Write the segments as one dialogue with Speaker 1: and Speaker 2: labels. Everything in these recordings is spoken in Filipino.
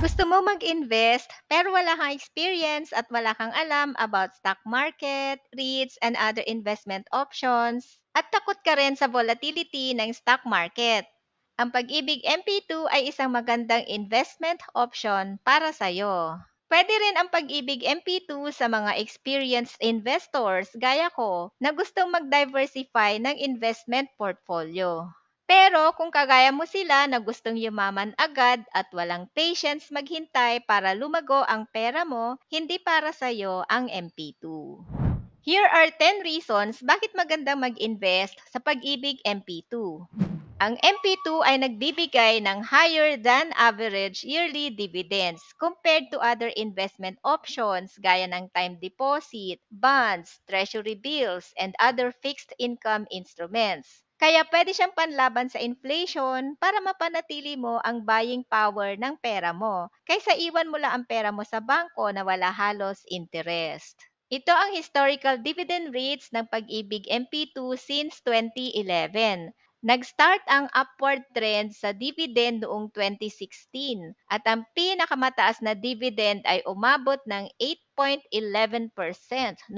Speaker 1: Gusto mo mag-invest pero wala kang experience at wala kang alam about stock market, REITs, and other investment options at takot ka rin sa volatility ng stock market. Ang Pag-ibig MP2 ay isang magandang investment option para sa iyo. Pwede rin ang pag-ibig MP2 sa mga experienced investors gaya ko na gustong mag-diversify ng investment portfolio. Pero kung kagaya mo sila na gustong yumaman agad at walang patience maghintay para lumago ang pera mo, hindi para sa'yo ang MP2. Here are 10 reasons bakit maganda mag-invest sa pag-ibig MP2. Ang MP2 ay nagbibigay ng higher than average yearly dividends compared to other investment options gaya ng time deposit, bonds, treasury bills, and other fixed income instruments. Kaya pwede siyang panlaban sa inflation para mapanatili mo ang buying power ng pera mo kaysa iwan mo lang ang pera mo sa bangko na wala halos interest. Ito ang historical dividend rates ng Pag-ibig MP2 since 2011. Nag-start ang upward trend sa dividend noong 2016 at ang pinakamataas na dividend ay umabot ng 8.11%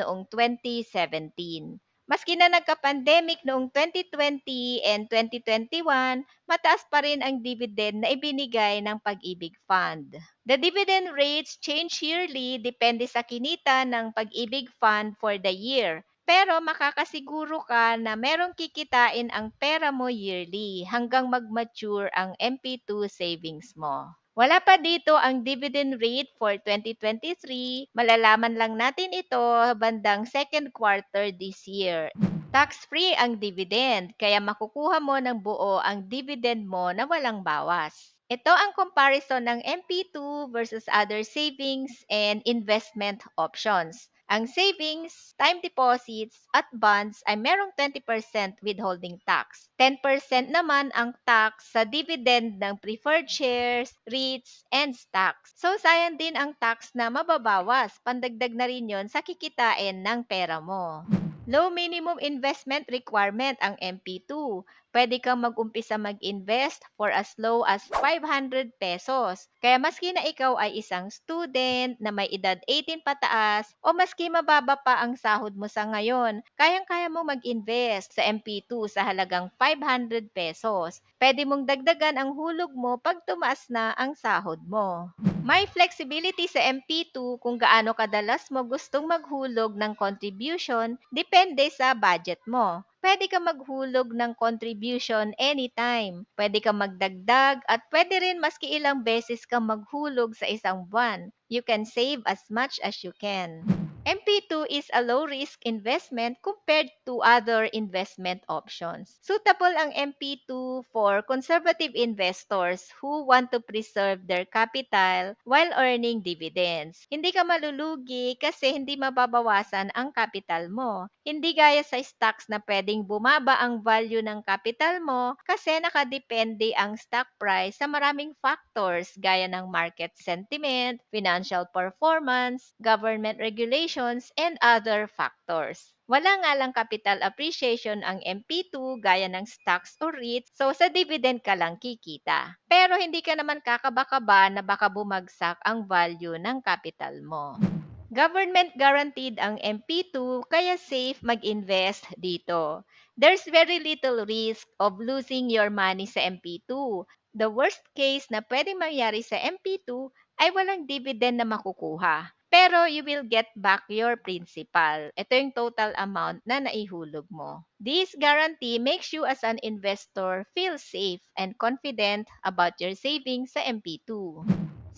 Speaker 1: noong 2017. Maski na nagka-pandemic noong 2020 and 2021, mataas pa rin ang dividend na ibinigay ng Pag-ibig Fund. The dividend rates change yearly depende sa kinita ng Pag-ibig Fund for the year. Pero makakasiguro ka na merong kikitain ang pera mo yearly hanggang mag-mature ang MP2 savings mo. Wala pa dito ang dividend rate for 2023. Malalaman lang natin ito bandang second quarter this year. Tax-free ang dividend, kaya makukuha mo ng buo ang dividend mo na walang bawas. Ito ang comparison ng MP2 versus other savings and investment options. Ang savings, time deposits, at bonds ay merong 20% withholding tax. 10% naman ang tax sa dividend ng preferred shares, REITs, and stocks. So, sayang din ang tax na mababawas. Pandagdag na rin yon sa kikitain ng pera mo. Low minimum investment requirement ang MP2. Pwede kang mag-umpisa mag-invest for as low as 500 pesos. Kaya maski na ikaw ay isang student na may edad 18 pataas o maski mababa pa ang sahod mo sa ngayon, kayang-kaya mo mag-invest sa MP2 sa halagang 500 pesos. Pwede mong dagdagan ang hulog mo pag tumaas na ang sahod mo. May flexibility sa MP2 kung gaano kadalas mo gustong maghulog ng contribution depende sa budget mo. Pwede ka maghulog ng contribution anytime. Pwede ka magdagdag at pwede rin maski ilang beses ka maghulog sa isang buwan. You can save as much as you can. MP2 is a low-risk investment compared to other investment options. Suitable ang MP2 for conservative investors who want to preserve their capital while earning dividends. Hindi ka malulugi kasi hindi mababawasan ang capital mo. Hindi gaya sa stocks na pwedeng bumaba ang value ng capital mo kasi nakadepende ang stock price sa maraming factors gaya ng market sentiment, financial performance, government regulation, valuations, and other factors. Wala nga lang capital appreciation ang MP2 gaya ng stocks or REITs, so sa dividend ka lang kikita. Pero hindi ka naman kakabakaba na baka bumagsak ang value ng capital mo. Government guaranteed ang MP2 kaya safe mag-invest dito. There's very little risk of losing your money sa MP2. The worst case na pwedeng mangyari sa MP2 ay walang dividend na makukuha. Pero you will get back your principal. Ito yung total amount na naihulog mo. This guarantee makes you as an investor feel safe and confident about your savings sa MP2.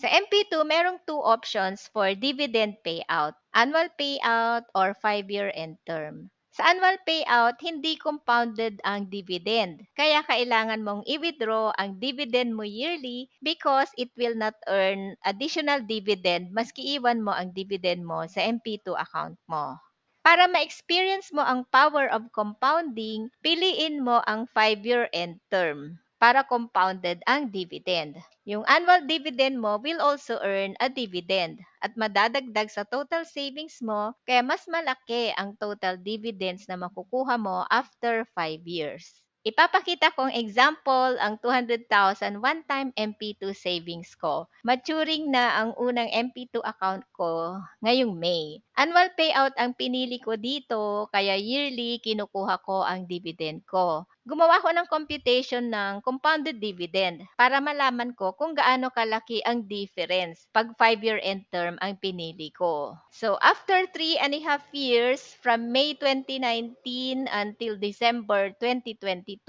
Speaker 1: Sa MP2, merong two options for dividend payout, annual payout or 5-year end term. Sa annual payout, hindi compounded ang dividend. Kaya kailangan mong i-withdraw ang dividend mo yearly because it will not earn additional dividend maski iwan mo ang dividend mo sa MP2 account mo. Para ma-experience mo ang power of compounding, piliin mo ang 5-year end term para compounded ang dividend. Yung annual dividend mo will also earn a dividend at madadagdag sa total savings mo kaya mas malaki ang total dividends na makukuha mo after 5 years. Ipapakita kong example ang 200,000 one-time MP2 savings ko. Maturing na ang unang MP2 account ko ngayong May. Annual payout ang pinili ko dito, kaya yearly kinukuha ko ang dividend ko. Gumawa ko ng computation ng compounded dividend para malaman ko kung gaano kalaki ang difference pag 5-year end term ang pinili ko. So after 3 and a half years from May 2019 until December 2022,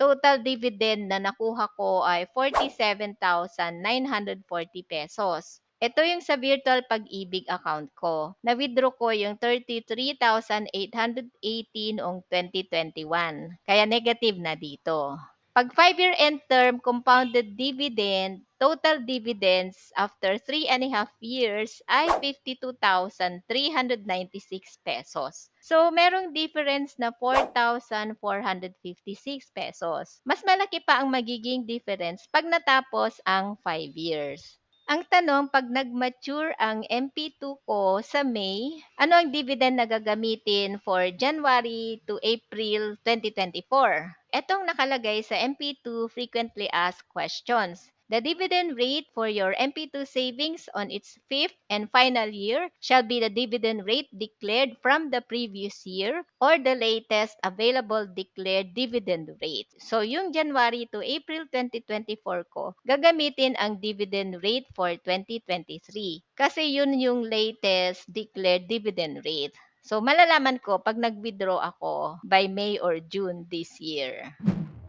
Speaker 1: total dividend na nakuha ko ay 47,940 pesos. Ito yung sa virtual pag-ibig account ko. Na-withdraw ko yung 33,818 noong 2021. Kaya negative na dito. Pag 5-year end term, compounded dividend, total dividends after 3 and a half years ay 52,396 pesos. So, merong difference na 4,456 pesos. Mas malaki pa ang magiging difference pag natapos ang 5 years. Ang tanong, pag nag-mature ang MP2 ko sa May, ano ang dividend na gagamitin for January to April 2024? Etong nakalagay sa MP2 Frequently Asked Questions. The dividend rate for your MP2 savings on its fifth and final year shall be the dividend rate declared from the previous year or the latest available declared dividend rate. So, yung January to April 2024 ko, gagamitin ang dividend rate for 2023 kasi yun yung latest declared dividend rate. So, malalaman ko pag nag-withdraw ako by May or June this year.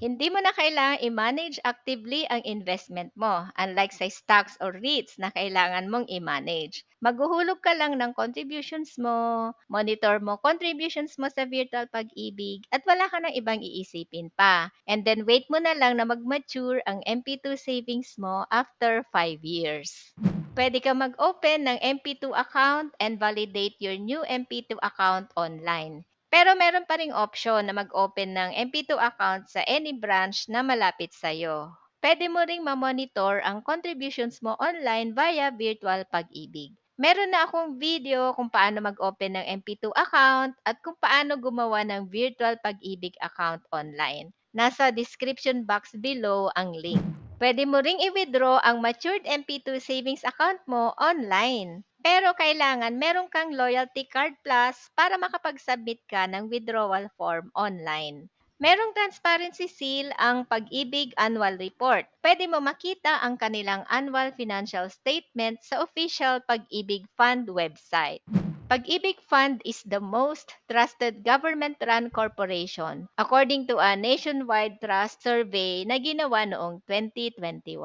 Speaker 1: Hindi mo na kailangan i-manage actively ang investment mo, unlike sa stocks or REITs na kailangan mong i-manage. Maghuhulog ka lang ng contributions mo, monitor mo contributions mo sa virtual pag-ibig, at wala ka ng ibang iisipin pa. And then wait mo na lang na mag-mature ang MP2 savings mo after 5 years. Pwede ka mag-open ng MP2 account and validate your new MP2 account online. Pero meron pa ring option na mag-open ng MP2 account sa any branch na malapit sa iyo. Pwede mo ring ma-monitor ang contributions mo online via virtual pag-ibig. Meron na akong video kung paano mag-open ng MP2 account at kung paano gumawa ng virtual pag-ibig account online. Nasa description box below ang link. Pwede mo ring i-withdraw ang matured MP2 savings account mo online. Pero kailangan meron kang Loyalty Card Plus para makapag-submit ka ng withdrawal form online. Merong transparency seal ang Pag-ibig Annual Report. Pwede mo makita ang kanilang annual financial statement sa official Pag-ibig Fund website. Pag-ibig Fund is the most trusted government-run corporation according to a nationwide trust survey na ginawa noong 2021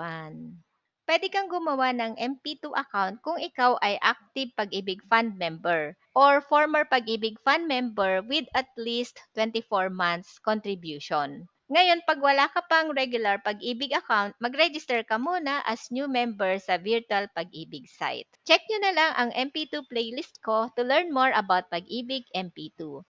Speaker 1: pwede kang gumawa ng MP2 account kung ikaw ay active Pag-ibig Fund member or former Pag-ibig Fund member with at least 24 months contribution. Ngayon, pag wala ka pang regular Pag-ibig account, mag-register ka muna as new member sa Virtual Pag-ibig site. Check nyo na lang ang MP2 playlist ko to learn more about Pag-ibig MP2.